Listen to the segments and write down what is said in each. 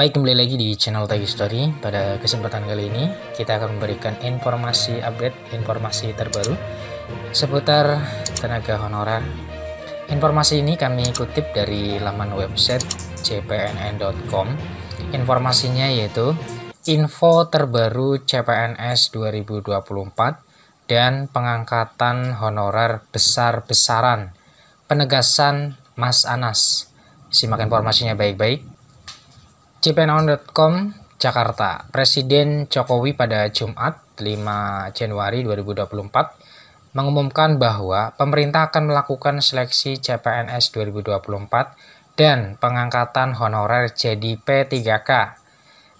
Baik, kembali lagi di channel Tagi Story. Pada kesempatan kali ini, kita akan memberikan informasi update, informasi terbaru seputar tenaga honorer. Informasi ini kami kutip dari laman website cpnn.com. Informasinya yaitu info terbaru CPNS 2024 dan pengangkatan honorer besar-besaran. Penegasan Mas Anas. Simak informasinya baik-baik cpnon.com Jakarta. Presiden Jokowi pada Jumat 5 Januari 2024 mengumumkan bahwa pemerintah akan melakukan seleksi CPNS 2024 dan pengangkatan honorer jadi P3K.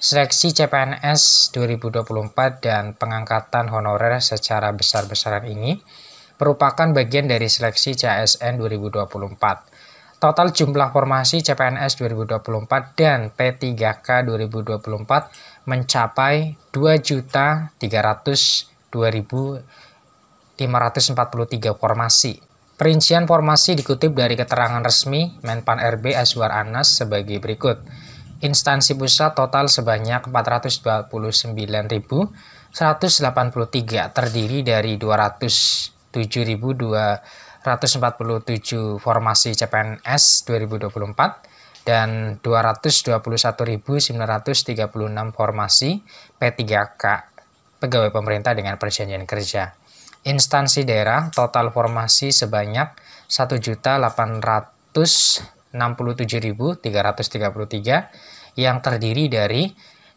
Seleksi CPNS 2024 dan pengangkatan honorer secara besar-besaran ini merupakan bagian dari seleksi CSN 2024 total jumlah formasi CPNS 2024 dan P3K 2024 mencapai 2.302.543 formasi. Perincian formasi dikutip dari keterangan resmi Menpan RB Aswar Anas sebagai berikut. Instansi pusat total sebanyak 429.183 terdiri dari 207.200 147 formasi CPNS 2024 dan 221.936 formasi P3K pegawai pemerintah dengan perjanjian kerja. Instansi daerah total formasi sebanyak 1.867.333 yang terdiri dari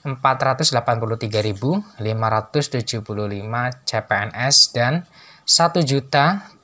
483.575 CPNS dan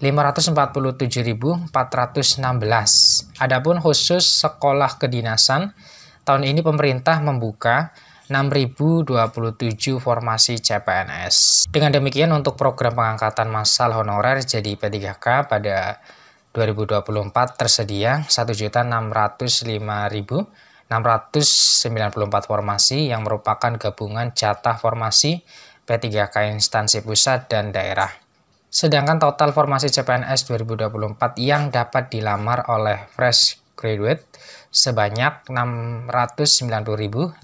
547.416. Adapun khusus sekolah kedinasan, tahun ini pemerintah membuka 6.027 formasi CPNS. Dengan demikian untuk program pengangkatan massal honorer jadi P3K pada 2024 tersedia 1.605.694 formasi yang merupakan gabungan jatah formasi P3K instansi pusat dan daerah. Sedangkan total formasi CPNS 2024 yang dapat dilamar oleh fresh graduate sebanyak 690.822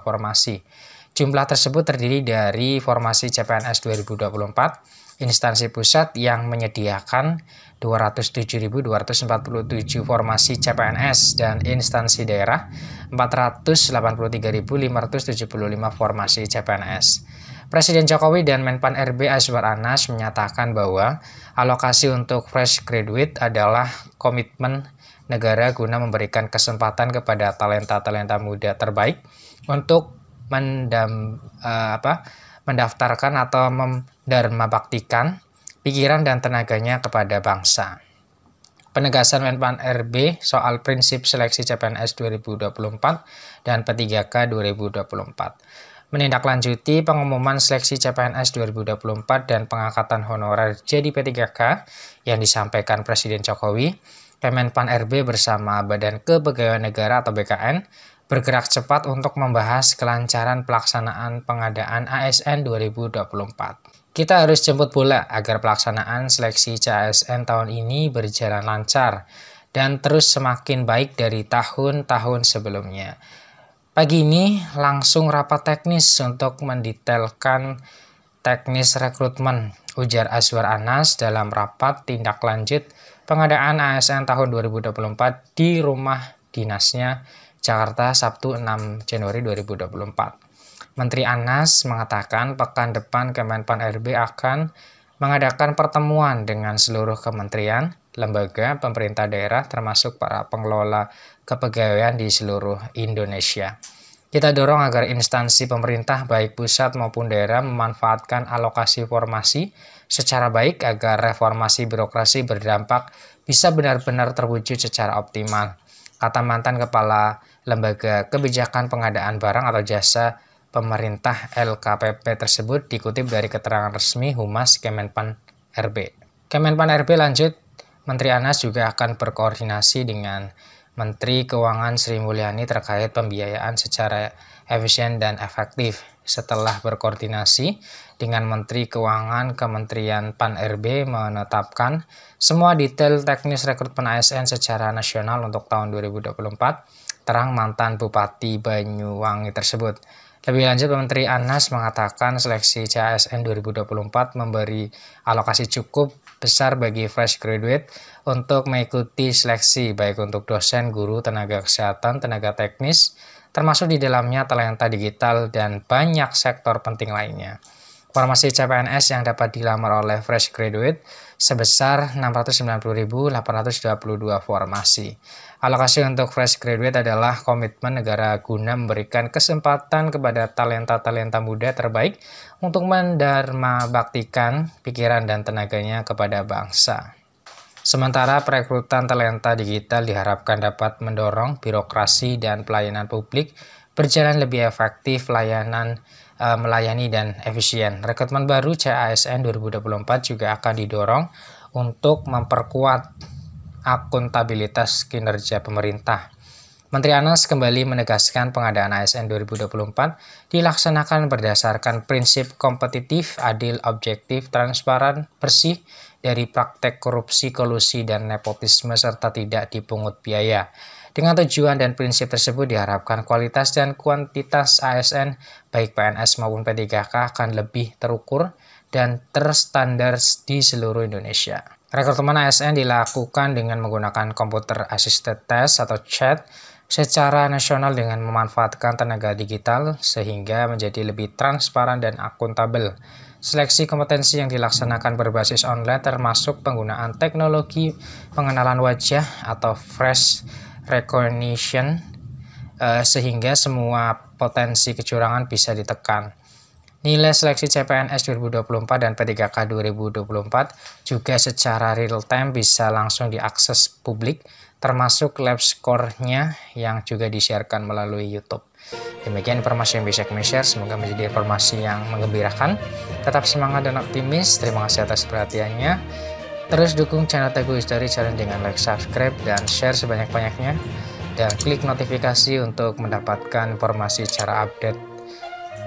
formasi. Jumlah tersebut terdiri dari formasi CPNS 2024, instansi pusat yang menyediakan 207.247 formasi CPNS dan instansi daerah 483.575 formasi CPNS. Presiden Jokowi dan Menpan RB Azwar Anas menyatakan bahwa alokasi untuk fresh graduate adalah komitmen negara guna memberikan kesempatan kepada talenta-talenta muda terbaik untuk mendam, uh, apa, mendaftarkan atau mendarmabaktikan pikiran dan tenaganya kepada bangsa. Penegasan Menpan RB soal prinsip seleksi CPNS 2024 dan P3K 2024 menindaklanjuti pengumuman seleksi CPNS 2024 dan pengangkatan honorer jadi P3K yang disampaikan Presiden Jokowi, Kemenpan RB bersama Badan Kepegawaian Negara atau BKN bergerak cepat untuk membahas kelancaran pelaksanaan pengadaan ASN 2024. Kita harus jemput bola agar pelaksanaan seleksi CASN tahun ini berjalan lancar dan terus semakin baik dari tahun-tahun sebelumnya. Pagi ini langsung rapat teknis untuk mendetailkan teknis rekrutmen, ujar Azwar Anas dalam rapat tindak lanjut pengadaan ASN tahun 2024 di rumah dinasnya Jakarta Sabtu 6 Januari 2024. Menteri Anas mengatakan pekan depan Kemenpan RB akan mengadakan pertemuan dengan seluruh kementerian, lembaga, pemerintah daerah termasuk para pengelola kepegawaian di seluruh Indonesia. Kita dorong agar instansi pemerintah baik pusat maupun daerah memanfaatkan alokasi formasi secara baik agar reformasi birokrasi berdampak bisa benar-benar terwujud secara optimal. Kata mantan Kepala Lembaga Kebijakan Pengadaan Barang atau Jasa Pemerintah LKPP tersebut dikutip dari keterangan resmi Humas Kemenpan RB. Kemenpan RB lanjut, Menteri Anas juga akan berkoordinasi dengan Menteri Keuangan Sri Mulyani terkait pembiayaan secara efisien dan efektif. Setelah berkoordinasi dengan Menteri Keuangan, Kementerian Pan-RB menetapkan semua detail teknis rekrutmen ASN secara nasional untuk tahun 2024 terang mantan Bupati Banyuwangi tersebut. Lebih lanjut, Menteri Anas mengatakan seleksi CASN 2024 memberi alokasi cukup besar bagi fresh graduate untuk mengikuti seleksi baik untuk dosen, guru, tenaga kesehatan, tenaga teknis, termasuk di dalamnya talenta digital dan banyak sektor penting lainnya formasi CPNS yang dapat dilamar oleh fresh graduate sebesar 690.822 formasi. Alokasi untuk fresh graduate adalah komitmen negara guna memberikan kesempatan kepada talenta-talenta muda terbaik untuk mendarma baktikan pikiran dan tenaganya kepada bangsa. Sementara perekrutan talenta digital diharapkan dapat mendorong birokrasi dan pelayanan publik berjalan lebih efektif layanan Eh, melayani dan efisien. Rekrutmen baru CASN 2024 juga akan didorong untuk memperkuat akuntabilitas kinerja pemerintah. Menteri Anas kembali menegaskan pengadaan ASN 2024 dilaksanakan berdasarkan prinsip kompetitif, adil, objektif, transparan, bersih dari praktek korupsi, kolusi, dan nepotisme serta tidak dipungut biaya. Dengan tujuan dan prinsip tersebut diharapkan kualitas dan kuantitas ASN baik PNS maupun P3K akan lebih terukur dan terstandar di seluruh Indonesia. Rekrutmen ASN dilakukan dengan menggunakan komputer assisted test atau chat secara nasional dengan memanfaatkan tenaga digital sehingga menjadi lebih transparan dan akuntabel. Seleksi kompetensi yang dilaksanakan berbasis online termasuk penggunaan teknologi pengenalan wajah atau fresh recognition uh, sehingga semua potensi kecurangan bisa ditekan. Nilai seleksi CPNS 2024 dan P3K 2024 juga secara real time bisa langsung diakses publik termasuk lab score-nya yang juga disiarkan melalui YouTube. Demikian informasi yang bisa kami share, semoga menjadi informasi yang menggembirakan. Tetap semangat dan optimis, terima kasih atas perhatiannya. Terus dukung channel Teguh History Challenge dengan like, subscribe, dan share sebanyak-banyaknya. Dan klik notifikasi untuk mendapatkan informasi cara update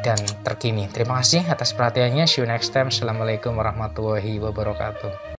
dan terkini. Terima kasih atas perhatiannya. See you next time. Assalamualaikum warahmatullahi wabarakatuh.